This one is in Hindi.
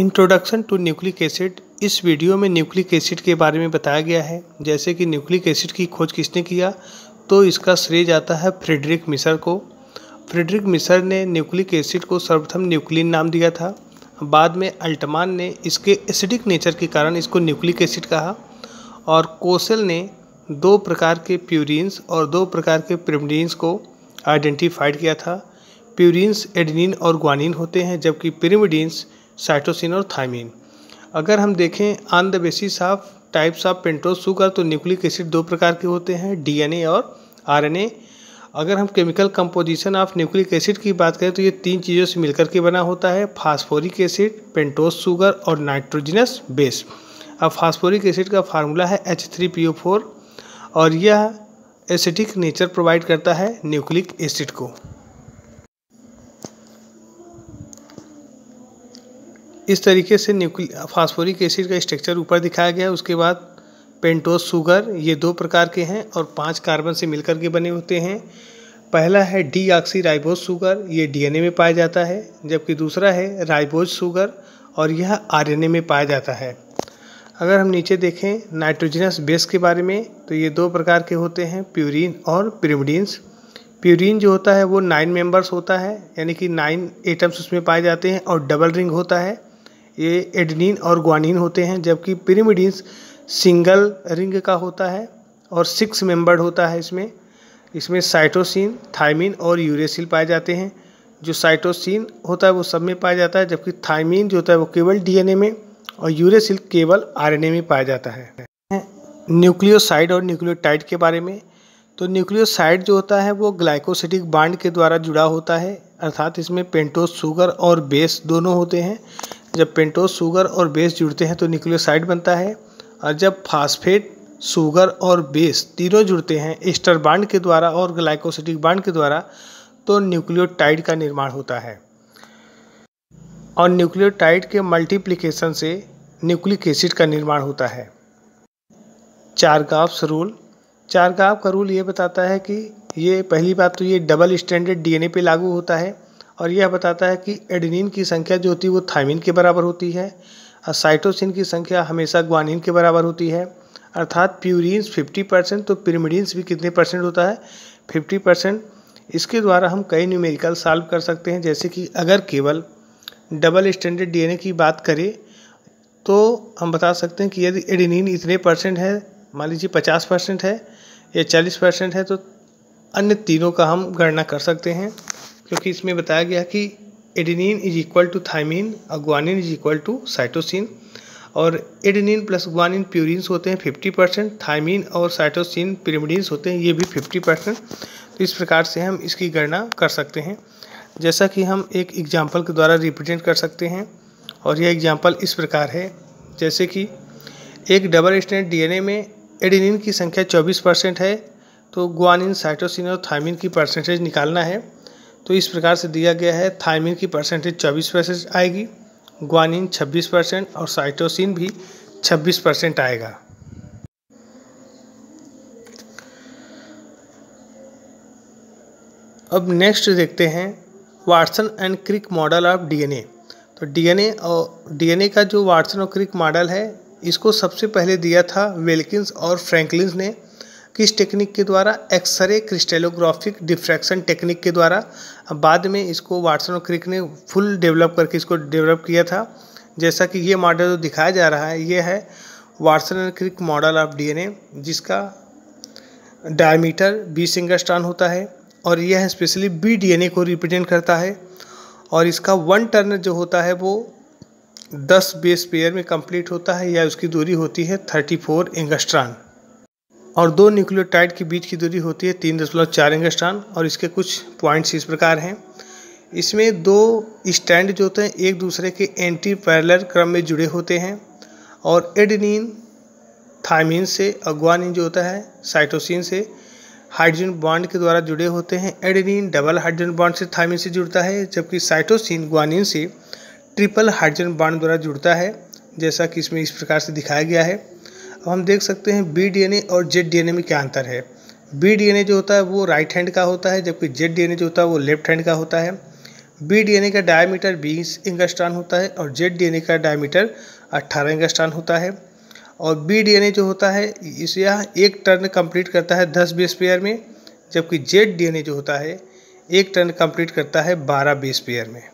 इंट्रोडक्शन टू न्यूक्लिक एसिड इस वीडियो में न्यूक्लिक एसिड के बारे में बताया गया है जैसे कि न्यूक्लिक एसिड की खोज किसने किया तो इसका श्रेय जाता है फ्रेडरिक मिसर को फ्रेडरिक मिसर ने न्यूक्लिक एसिड को सर्वप्रथम न्यूक्लिन नाम दिया था बाद में अल्टमान ने इसके एसिडिक नेचर के कारण इसको न्यूक्लिक एसिड कहा और कोसल ने दो प्रकार के प्यूरिन्स और दो प्रकार के प्रिमडीन्स को आइडेंटिफाइड किया था प्यूरिन्स एडनिन और ग्वानिन होते हैं जबकि पिरिमिडीन्स साइटोसिन और थाइमिन अगर हम देखें on the basis of types of pentose sugar तो न्यूक्लिक एसिड दो प्रकार के होते हैं डीएनए और आरएनए अगर हम chemical composition of nucleic acid की बात करें तो ये तीन चीज़ों से मिलकर के बना होता है फास्फोरिक एसिड पेंटोस सुगर और नाइट्रोजिनस बेस अब फास्फोरिक एसिड का फार्मूला है H three P O four और यह एसिडिक नेचर प्रोवाइड करता है न्यूक्लिक एसिड को इस तरीके से न्यूक्लिक फास्फोरिक एसिड का स्ट्रक्चर ऊपर दिखाया गया उसके बाद पेंटोस शुगर ये दो प्रकार के हैं और पांच कार्बन से मिलकर के बने होते हैं पहला है डी ऑक्सीराइबोज शुगर ये डीएनए में पाया जाता है जबकि दूसरा है राइबोज शुगर और यह आरएनए में पाया जाता है अगर हम नीचे देखें नाइट्रोजनस बेस के बारे में तो ये दो प्रकार के होते हैं प्यूरिन और पिरिमिडीन्स प्यूरिन जो होता है वो नाइन मेंबर्स होता है यानी कि नाइन एटम्स उसमें पाए जाते हैं और डबल रिंग होता है ये एडनिन और ग्वानिन होते हैं जबकि पिरिमिडीन्स सिंगल रिंग का होता है और सिक्स मेंबर्ड होता है इसमें इसमें साइटोसिन थाइमिन और यूरेसिल पाए जाते हैं जो साइटोसिन होता है वो सब में पाया जाता है जबकि थाइमिन जो होता है वो केवल डीएनए में और यूरेसिल केवल आरएनए में पाया जाता है न्यूक्लियोसाइड और न्यूक्लियोटाइड के बारे में तो न्यूक्लियोसाइड जो होता है वो ग्लाइकोसिटिक बांड के द्वारा जुड़ा होता है अर्थात इसमें पेंटोस शुगर और बेस दोनों होते हैं जब पेंटोस शुगर और बेस जुड़ते हैं तो न्यूक्लियोसाइड बनता है और जब फास्फेट शुगर और बेस तीनों जुड़ते हैं एस्टर बांड के द्वारा और ग्लाइकोसिटिक बांड के द्वारा तो न्यूक्लियोटाइड का निर्माण होता है और न्यूक्लियोटाइड के मल्टीप्लिकेशन से न्यूक्लिक एसिड का निर्माण होता है चारगाव्स रूल चारगाव का रूल ये बताता है कि ये पहली बात तो ये डबल स्टैंडर्ड डीएनए पे लागू होता है और यह बताता है कि एडिनिन की संख्या जो होती है वो थाइमिन के बराबर होती है और साइटोसिन की संख्या हमेशा ग्वानिन के बराबर होती है अर्थात प्यूरिन्स 50 परसेंट तो पिरमिडिन भी कितने परसेंट होता है 50 परसेंट इसके द्वारा हम कई न्यूमेरिकल सॉल्व कर सकते हैं जैसे कि अगर केवल डबल स्टैंडर्ड डीएनए की बात करें तो हम बता सकते हैं कि यदि एडिनिन इतने परसेंट है मान लीजिए पचास परसेंट है या चालीस परसेंट है तो अन्य तीनों का हम गणना कर सकते हैं क्योंकि इसमें बताया गया कि adenine is equal to thymine और guanine is equal to cytosine और एडिनिन प्लस ग्वानिन प्यूरिन्स होते हैं फिफ्टी परसेंट थाइमिन और साइटोसिन पिरिमिडिन्स होते हैं ये भी फिफ्टी परसेंट तो इस प्रकार से हम इसकी गणना कर सकते हैं जैसा कि हम एक एग्जाम्पल के द्वारा रिप्रेजेंट कर सकते हैं और यह एग्जाम्पल इस प्रकार है जैसे कि एक डबल स्टैंड डीएनए में एडिनिन की संख्या 24 परसेंट है तो ग्वानिन साइटोसिन और थाइमिन की परसेंटेज निकालना है तो इस प्रकार से दिया गया है थायमिन की परसेंटेज चौबीस परसेंट आएगी ग्वानिन छब्बीस परसेंट और साइटोसिन भी छब्बीस परसेंट आएगा अब नेक्स्ट देखते हैं Watson and Crick model of DNA तो डीएनए और डीएनए का जो वाटसन और क्रिक मॉडल है इसको सबसे पहले दिया था वेलकिंस और फ्रैंकलिंस ने किस टेक्निक के द्वारा एक्सरे क्रिस्टेलोग्राफिक डिफ्रैक्शन टेक्निक के द्वारा बाद में इसको वाटसन और क्रिक ने फुल डेवलप करके इसको डेवलप किया था जैसा कि ये मॉडल जो दिखाया जा रहा है ये है Watson and Crick model of DNA जिसका डायमीटर बी सिंगस्टान होता है और यह स्पेशली बी डीएनए को रिप्रेजेंट करता है और इसका वन टर्न जो होता है वो दस बेस पेयर में कंप्लीट होता है या उसकी दूरी होती है थर्टी फोर एंगस्ट्रॉन और दो न्यूक्लियोटाइड के बीच की दूरी होती है तीन दशमलव चार एंगस्ट्रान और इसके कुछ पॉइंट्स इस प्रकार हैं इसमें दो स्टैंड जो होते हैं एक दूसरे के एंटी पैरलर क्रम में जुड़े होते हैं और एडेनिन थायमिन से और ग्वानिन जो होता है साइटोसिन से हाइड्रोजन बॉन्ड के द्वारा जुड़े होते हैं एडेनिन डबल हाइड्रोजन बॉन्ड से थायमिन से जुड़ता है जबकि साइटोसिन ग्वानिन से ट्रिपल हाइड्रोजन बॉन्ड द्वारा जुड़ता है जैसा कि इसमें इस प्रकार से दिखाया गया है अब हम देख सकते हैं बी डी और जेड डी में क्या अंतर है बी डी जो होता है वो राइट हैंड का होता है जबकि जेड डी जो होता है वो लेफ्ट हैंड का होता है बी डी का डायमीटर बीस इंगस्टान होता है और जेड डी का डायमीटर अट्ठारह इंगस्टान होता है और बी डी जो होता है इस यह एक टर्न कंप्लीट करता है दस बीस पेयर में जबकि जेड डी जो होता है एक टर्न कंप्लीट करता है बारह बीस पेयर में